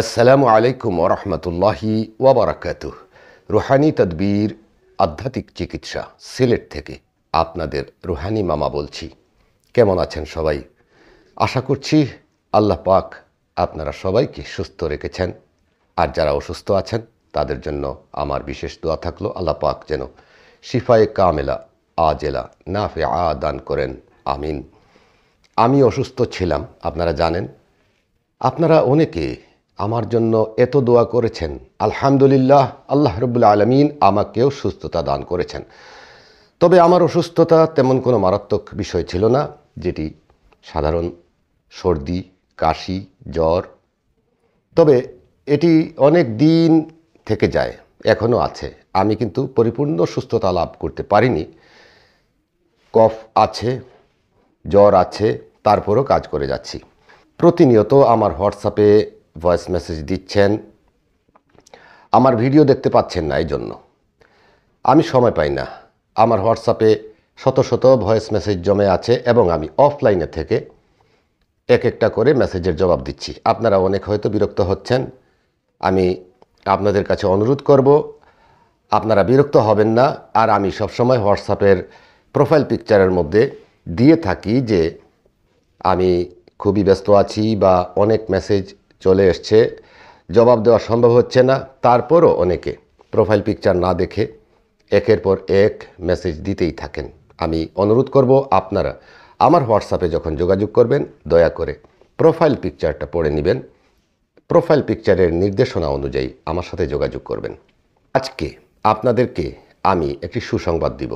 আসসালামু আলাইকুম ওরহমতুল্লাহি ওবরাকাত রুহানি তদবির আধ্যাত্মিক চিকিৎসা সিলেট থেকে আপনাদের রুহানি মামা বলছি কেমন আছেন সবাই আশা করছি আল্লাহ পাক আপনারা সবাইকে সুস্থ রেখেছেন আর যারা অসুস্থ আছেন তাদের জন্য আমার বিশেষ দোয়া থাকলো আল্লাহ পাক যেন শিফায়ে কামেলা আজেলা নাফে আ দান করেন আমিন আমি অসুস্থ ছিলাম আপনারা জানেন আপনারা অনেকে আমার জন্য এত দোয়া করেছেন আলহামদুলিল্লাহ আল্লাহ রবুল আলমিন আমাকেও সুস্থতা দান করেছেন তবে আমার অসুস্থতা তেমন কোনো মারাত্মক বিষয় ছিল না যেটি সাধারণ সর্দি কাশি জ্বর তবে এটি অনেক দিন থেকে যায় এখনও আছে আমি কিন্তু পরিপূর্ণ সুস্থতা লাভ করতে পারিনি কফ আছে জ্বর আছে তারপরও কাজ করে যাচ্ছি প্রতিনিয়ত আমার হোয়াটসঅ্যাপে ভয়েস মেসেজ দিচ্ছেন আমার ভিডিও দেখতে পাচ্ছেন না এই জন্য আমি সময় পাই না আমার হোয়াটসঅ্যাপে শত শত ভয়েস মেসেজ জমে আছে এবং আমি অফলাইনে থেকে এক একটা করে মেসেজের জবাব দিচ্ছি আপনারা অনেক হয়তো বিরক্ত হচ্ছেন আমি আপনাদের কাছে অনুরোধ করব আপনারা বিরক্ত হবেন না আর আমি সবসময় হোয়াটসঅ্যাপের প্রোফাইল পিকচারের মধ্যে দিয়ে থাকি যে আমি খুবই ব্যস্ত আছি বা অনেক মেসেজ চলে এসছে জবাব দেওয়া সম্ভব হচ্ছে না তারপরও অনেকে প্রোফাইল পিকচার না দেখে একের পর এক মেসেজ দিতেই থাকেন আমি অনুরোধ করব আপনারা আমার হোয়াটসঅ্যাপে যখন যোগাযোগ করবেন দয়া করে প্রোফাইল পিকচারটা পড়ে নেবেন প্রোফাইল পিকচারের নির্দেশনা অনুযায়ী আমার সাথে যোগাযোগ করবেন আজকে আপনাদেরকে আমি একটি সুসংবাদ দিব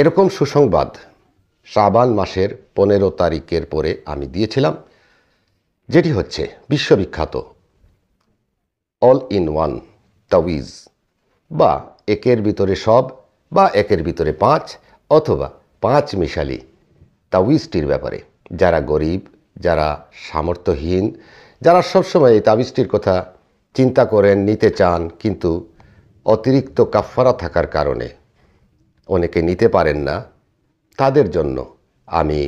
এরকম সুসংবাদ শ্রাবান মাসের পনেরো তারিখের পরে আমি দিয়েছিলাম যেটি হচ্ছে বিশ্ববিখ্যাত অল ইন ওয়ান তাউইজ বা একের ভিতরে সব বা একের ভিতরে পাঁচ অথবা পাঁচ মিশালি তাউইজটির ব্যাপারে যারা গরিব যারা সামর্থ্যহীন যারা সবসময় এই তাবিজটির কথা চিন্তা করেন নিতে চান কিন্তু অতিরিক্ত কাফফারা থাকার কারণে অনেকে নিতে পারেন না তাদের জন্য আমি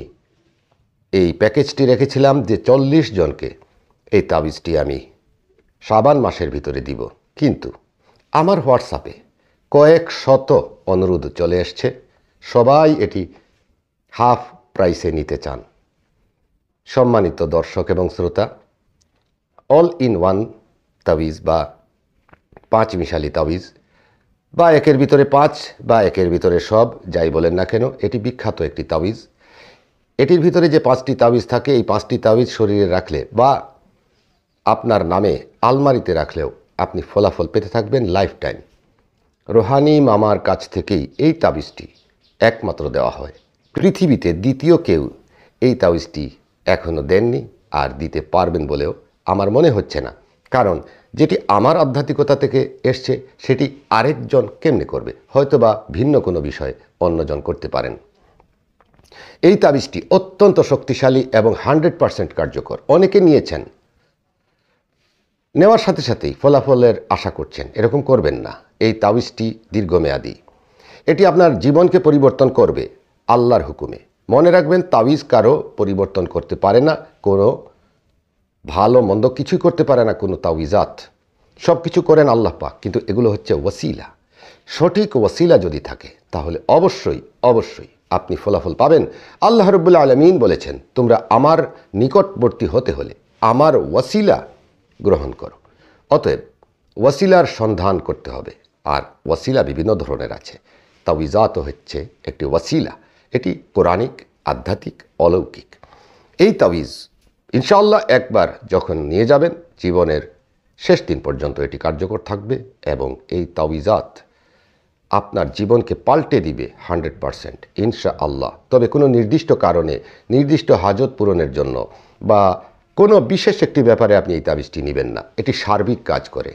এই প্যাকেজটি রেখেছিলাম যে চল্লিশ জনকে এই তাবিজটি আমি সাবান মাসের ভিতরে দিব কিন্তু আমার হোয়াটসঅ্যাপে কয়েক শত অনুরোধ চলে এসছে সবাই এটি হাফ প্রাইসে নিতে চান সম্মানিত দর্শক এবং শ্রোতা অল ইন ওয়ান তাবিজ বা পাঁচ মিশালি তাবিজ বা একের ভিতরে পাঁচ বা একের ভিতরে সব যাই বলেন না কেন এটি বিখ্যাত একটি তাবিজ এটির ভিতরে যে পাঁচটি তাবিজ থাকে এই পাঁচটি তাবিজ শরীরে রাখলে বা আপনার নামে আলমারিতে রাখলেও আপনি ফলাফল পেতে থাকবেন লাইফ টাইম রোহানি মামার কাছ থেকেই এই তাবিজটি একমাত্র দেওয়া হয় পৃথিবীতে দ্বিতীয় কেউ এই তাবিজটি এখনও দেননি আর দিতে পারবেন বলেও আমার মনে হচ্ছে না কারণ যেটি আমার আধ্যাত্মিকতা থেকে এসছে সেটি আরেকজন কেমনে করবে হয়তোবা ভিন্ন কোনো বিষয়ে অন্যজন করতে পারেন এই তাবিজটি অত্যন্ত শক্তিশালী এবং হান্ড্রেড পারসেন্ট কার্যকর অনেকে নিয়েছেন নেওয়ার সাথে সাথেই ফলাফলের আশা করছেন এরকম করবেন না এই তাবিজটি দীর্ঘমেয়াদী এটি আপনার জীবনকে পরিবর্তন করবে আল্লাহর হুকুমে মনে রাখবেন তাবিজ কারো পরিবর্তন করতে পারে না কোনো ভালো মন্দ কিছুই করতে পারে না কোনো তাবিজাত সব কিছু করেন আল্লাহ পাক কিন্তু এগুলো হচ্ছে ওয়াসিলা সঠিক ওয়াসিলা যদি থাকে তাহলে অবশ্যই অবশ্যই আপনি ফলাফল পাবেন আল্লাহ রবুল্লা আলমিন বলেছেন তোমরা আমার নিকটবর্তী হতে হলে আমার ওয়াসিলা গ্রহণ করো অতএব ওয়াসিলার সন্ধান করতে হবে আর ওয়াসিলা বিভিন্ন ধরনের আছে তাওইজাত হচ্ছে একটি ওয়াসিলা এটি পৌরাণিক আধ্যাত্মিক অলৌকিক এই তাওয়িজ ইনশাল্লাহ একবার যখন নিয়ে যাবেন জীবনের শেষ দিন পর্যন্ত এটি কার্যকর থাকবে এবং এই তাওয়িজাত আপনার জীবনকে পাল্টে দিবে হান্ড্রেড পারসেন্ট ইনশা আল্লাহ তবে কোনো নির্দিষ্ট কারণে নির্দিষ্ট হাজত পূরণের জন্য বা কোনো বিশেষ একটি ব্যাপারে আপনি এই তাবিজটি নেবেন না এটি সার্বিক কাজ করে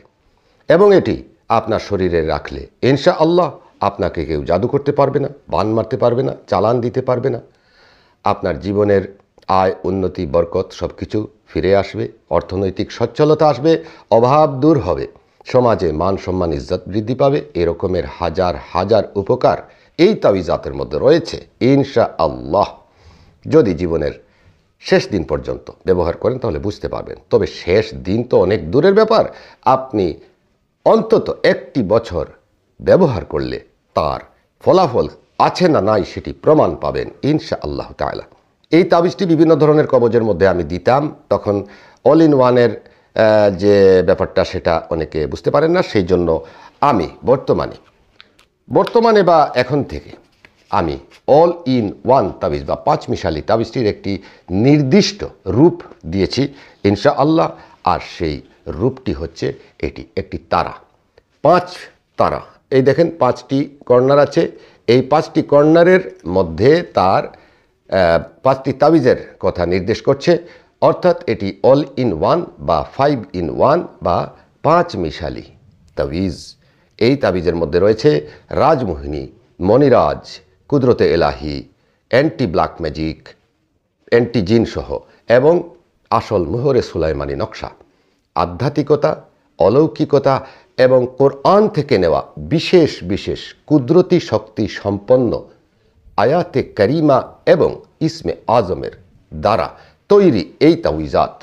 এবং এটি আপনার শরীরে রাখলে ইনশা আল্লাহ আপনাকে কেউ জাদু করতে পারবে না বান মারতে পারবে না চালান দিতে পারবে না আপনার জীবনের আয় উন্নতি বরকত সব কিছু ফিরে আসবে অর্থনৈতিক সচ্ছলতা আসবে অভাব দূর হবে সমাজে মান সম্মান ইজ্জত বৃদ্ধি পাবে এরকমের হাজার হাজার উপকার এই তাবিজাতের মধ্যে রয়েছে ইনশা আল্লাহ যদি জীবনের শেষ দিন পর্যন্ত ব্যবহার করেন তাহলে বুঝতে পারবেন তবে শেষ দিন তো অনেক দূরের ব্যাপার আপনি অন্তত একটি বছর ব্যবহার করলে তার ফলাফল আছে না নাই সেটি প্রমাণ পাবেন ইনশা আল্লাহ তালা এই তাবিজটি বিভিন্ন ধরনের কবজের মধ্যে আমি দিতাম তখন অল ইন ওয়ানের যে ব্যাপারটা সেটা অনেকে বুঝতে পারেন না সেই জন্য আমি বর্তমানে বর্তমানে বা এখন থেকে আমি অল ইন ওয়ান তাবিজ বা পাঁচ মিশালি তাবিজটির একটি নির্দিষ্ট রূপ দিয়েছি ইনশা আল্লাহ আর সেই রূপটি হচ্ছে এটি একটি তারা পাঁচ তারা এই দেখেন পাঁচটি কর্নার আছে এই পাঁচটি কর্নারের মধ্যে তার পাঁচটি তাবিজের কথা নির্দেশ করছে অর্থাৎ এটি অল ইন ওয়ান বা ফাইভ ইন ওয়ান বা পাঁচ মিশালি তাবিজ এই তাবিজের মধ্যে রয়েছে রাজমোহিনী মনিরাজ কুদরতে এলাহি অ্যান্টি ব্ল্যাক ম্যাজিক অ্যান্টি জিন সহ এবং আসল মোহরে সুলাইমানি নকশা আধ্যাত্মিকতা অলৌকিকতা এবং কোরআন থেকে নেওয়া বিশেষ বিশেষ কুদরতি শক্তি সম্পন্ন আয়াতে করিমা এবং ইসমে আজমের দ্বারা তৈরি এই তাউইজাত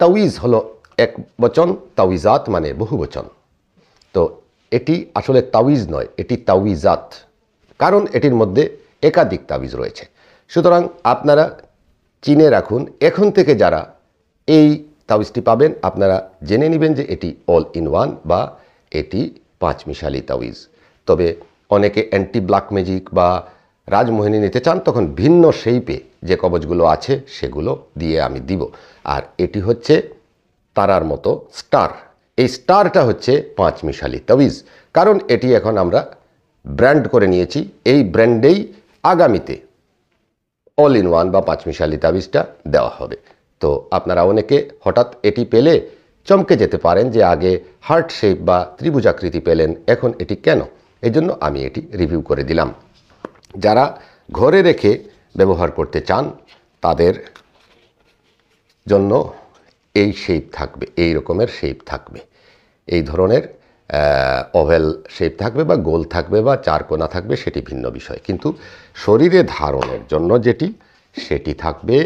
তাউইজ হলো এক বচন তাউইজাত মানে বহু বচন তো এটি আসলে তাউইজ নয় এটি তাউইজাত কারণ এটির মধ্যে একাধিক তাবিজ রয়েছে সুতরাং আপনারা চিনে রাখুন এখন থেকে যারা এই তাউইজটি পাবেন আপনারা জেনে নেবেন যে এটি অল ইন ওয়ান বা এটি পাঁচ মিশালি তাউইজ তবে অনেকে অ্যান্টি ব্ল্যাক ম্যাজিক বা রাজমোহিনী নিতে চান তখন ভিন্ন শেইপে যে কবচগুলো আছে সেগুলো দিয়ে আমি দিব আর এটি হচ্ছে তারার মতো স্টার এই স্টারটা হচ্ছে পাঁচ মিশালি তাবিজ কারণ এটি এখন আমরা ব্র্যান্ড করে নিয়েছি এই ব্র্যান্ডেই আগামীতে অল ইন ওয়ান বা পাঁচমিশালি তাবিজটা দেওয়া হবে তো আপনারা অনেকে হঠাৎ এটি পেলে চমকে যেতে পারেন যে আগে হার্ট শেপ বা ত্রিভুজাকৃতি পেলেন এখন এটি কেন এজন্য আমি এটি রিভিউ করে দিলাম যারা ঘরে রেখে ব্যবহার করতে চান তাদের জন্য এই শেপ থাকবে এই রকমের শেপ থাকবে এই ধরনের ওভেল শেপ থাকবে বা গোল থাকবে বা কোনা থাকবে সেটি ভিন্ন বিষয় কিন্তু শরীরে ধারণের জন্য যেটি সেটি থাকবে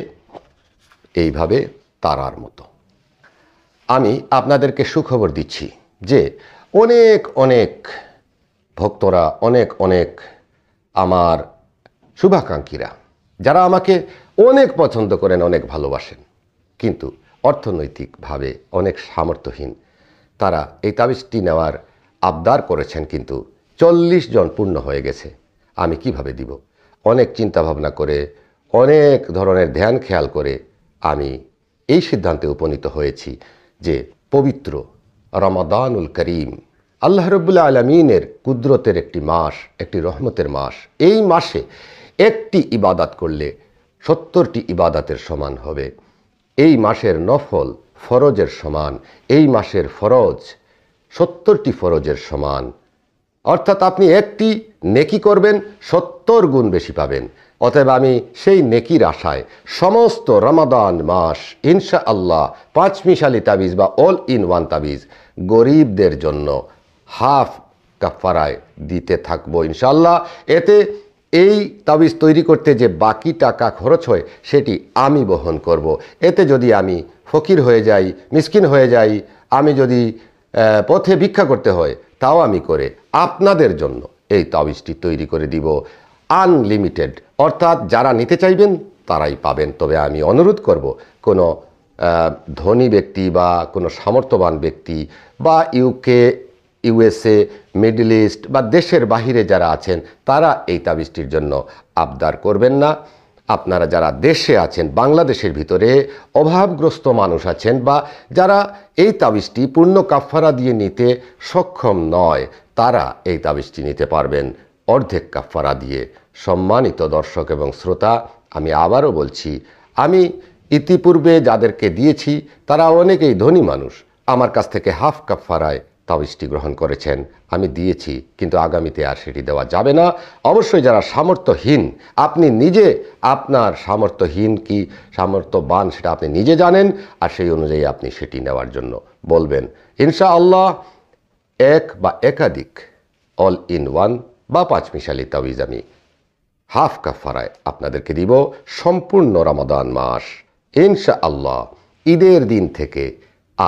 এইভাবে তারার মতো আমি আপনাদেরকে সুখবর দিচ্ছি যে অনেক অনেক ভক্তরা অনেক অনেক আমার শুভাকাঙ্ক্ষীরা যারা আমাকে অনেক পছন্দ করেন অনেক ভালোবাসেন কিন্তু অর্থনৈতিকভাবে অনেক সামর্থ্যহীন তারা এই তাবিজটি নেওয়ার আবদার করেছেন কিন্তু চল্লিশ জন পূর্ণ হয়ে গেছে আমি কিভাবে দিব অনেক চিন্তাভাবনা করে অনেক ধরনের ধ্যান খেয়াল করে আমি এই সিদ্ধান্তে উপনীত হয়েছি যে পবিত্র রমাদানুল করিম আল্লাহ রবুল্লা আলমিনের কুদরতের একটি মাস একটি রহমতের মাস এই মাসে একটি ইবাদাত করলে সত্তরটি ইবাদাতের সমান হবে এই মাসের নফল ফরজের সমান এই মাসের ফরজ সত্তরটি ফরজের সমান অর্থাৎ আপনি একটি নেকি করবেন সত্তর গুণ বেশি পাবেন অতএব আমি সেই নেকির আশায় সমস্ত রমাদান মাস ইনশা আল্লাহ পাঁচ মিশালি তাবিজ বা অল ইন ওয়ান তাবিজ গরিবদের জন্য হাফ কাফারায় দিতে থাকবো ইনশাল্লাহ এতে এই তাবিজ তৈরি করতে যে বাকি টাকা খরচ হয় সেটি আমি বহন করব। এতে যদি আমি ফকির হয়ে যাই মিসকিন হয়ে যাই আমি যদি পথে ভিক্ষা করতে হয় তাও আমি করে আপনাদের জন্য এই তাবিজটি তৈরি করে দিব আনলিমিটেড অর্থাৎ যারা নিতে চাইবেন তারাই পাবেন তবে আমি অনুরোধ করব কোনো ধনী ব্যক্তি বা কোনো সামর্থ্যবান ব্যক্তি বা ইউকে ইউএসএ মিডল ইস্ট বা দেশের বাহিরে যারা আছেন তারা এই তাবিজটির জন্য আবদার করবেন না আপনারা যারা দেশে আছেন বাংলাদেশের ভিতরে অভাবগ্রস্ত মানুষ আছেন বা যারা এই তাবিজটি পূর্ণ কাফারা দিয়ে নিতে সক্ষম নয় তারা এই তাবিজটি নিতে পারবেন অর্ধেক কাফারা দিয়ে সম্মানিত দর্শক এবং শ্রোতা আমি আবারও বলছি আমি ইতিপূর্বে যাদেরকে দিয়েছি তারা অনেকেই ধনী মানুষ আমার কাছ থেকে হাফ কাফারায় তাবিজটি গ্রহণ করেছেন আমি দিয়েছি কিন্তু আগামীতে আর সেটি দেওয়া যাবে না অবশ্যই যারা সামর্থ্যহীন আপনি নিজে আপনার সামর্থ্যহীন কি সামর্থ্যবান সেটা আপনি নিজে জানেন আর সেই অনুযায়ী আপনি সেটি নেওয়ার জন্য বলবেন ইনশা আল্লাহ এক বা একাধিক অল ইন ওয়ান বা পাঁচ মিশালি তাবিজ আমি হাফ কাফারায় আপনাদেরকে দিব সম্পূর্ণ রমাদান মাস ইনশা আল্লাহ ঈদের দিন থেকে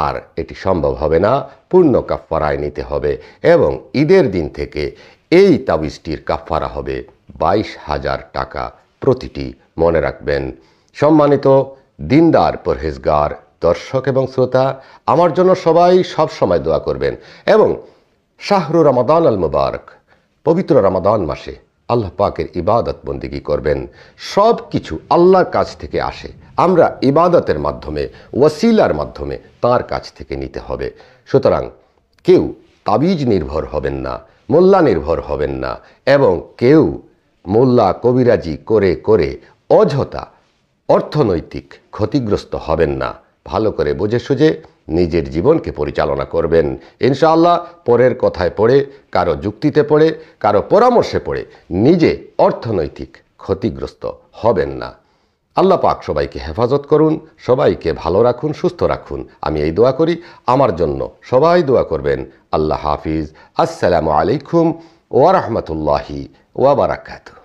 আর এটি সম্ভব হবে না পূর্ণ কাফফারায় নিতে হবে এবং ঈদের দিন থেকে এই তাবিজটির কাফফারা হবে বাইশ হাজার টাকা প্রতিটি মনে রাখবেন সম্মানিত দিনদার পরহেজগার দর্শক এবং শ্রোতা আমার জন্য সবাই সব সময় দোয়া করবেন এবং শাহরু রামাদান আল মুবারক পবিত্র রামাদান মাসে আল্লাহ পাকের ইবাদত বন্দিগি করবেন সব কিছু আল্লাহর কাছ থেকে আসে আমরা ইবাদতের মাধ্যমে ওয়াসিলার মাধ্যমে তার কাছ থেকে নিতে হবে সুতরাং কেউ তাবিজ নির্ভর হবেন না মোল্লা নির্ভর হবেন না এবং কেউ মোল্লা কবিরাজি করে করে অযথা অর্থনৈতিক ক্ষতিগ্রস্ত হবেন না ভালো করে বোঝে সুঝে নিজের জীবনকে পরিচালনা করবেন ইনশাআল্লাহ পরের কথায় পড়ে কারো যুক্তিতে পড়ে কারো পরামর্শে পড়ে নিজে অর্থনৈতিক ক্ষতিগ্রস্ত হবেন না আল্লাহ পাক সবাইকে হেফাজত করুন সবাইকে ভালো রাখুন সুস্থ রাখুন আমি এই দোয়া করি আমার জন্য সবাই দোয়া করবেন আল্লাহ হাফিজ আসসালামু আলাইকুম ওয়ারহমতুল্লাহি ওয়াবারাকাতু